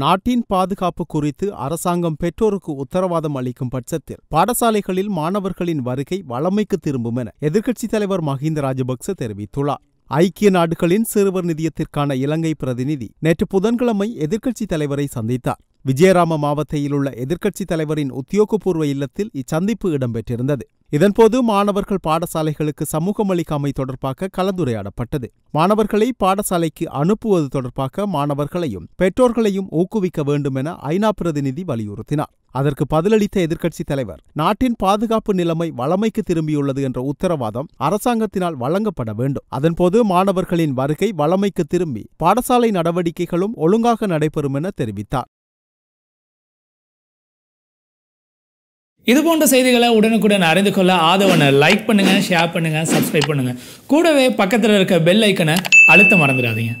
நாட்டின் பாதுகாப்பு குறித்து அரசாங்கம் பெற்றோருக்கு உத்தரவாதம் அளிக்கும் பட்சத்தில் பாடசாலைகளில் மாணவர்களின் வருகை வளமைக்கு திரும்பும் என எதிர்க்கட்சித் தலைவர் மஹிந்த ராஜபக்ச தெரிவித்துள்ளார் ஐக்கிய நாடுகளின் சிறுவர் நிதியத்திற்கான இலங்கை பிரதிநிதி நேற்று புதன்கிழமை எதிர்க்கட்சித் தலைவரை சந்தித்தார் விஜயராம மாவட்டத்திலுள்ள எதிர்க்கட்சித் தலைவரின் உத்தியோகபூர்வ இல்லத்தில் இச்சந்திப்பு இடம்பெற்றிருந்தது இதன்போது மாணவர்கள் பாடசாலைகளுக்கு சமூகம் அளிக்காமை தொடர்பாக கலந்துரையாடப்பட்டது மாணவர்களை பாடசாலைக்கு அனுப்புவது தொடர்பாக மாணவர்களையும் பெற்றோர்களையும் ஊக்குவிக்க வேண்டும் என ஐநா பிரதிநிதி வலியுறுத்தினார் அதற்கு பதிலளித்த எதிர்க்கட்சித் தலைவர் நாட்டின் பாதுகாப்பு நிலைமை வளமைக்கு திரும்பியுள்ளது என்ற உத்தரவாதம் அரசாங்கத்தினால் வழங்கப்பட வேண்டும் அதன்போது மாணவர்களின் வருகை வளமைக்கு திரும்பி பாடசாலை நடவடிக்கைகளும் ஒழுங்காக நடைபெறும் என தெரிவித்தார் இது போன்ற செய்திகளை உடனுக்குடன் அறிந்து கொள்ள ஆதவனை லைக் பண்ணுங்கள் ஷேர் பண்ணுங்கள் சப்ஸ்கிரைப் பண்ணுங்கள் கூடவே பக்கத்தில் இருக்க பெல் ஐக்கனை அழுத்த மறந்துடாதீங்க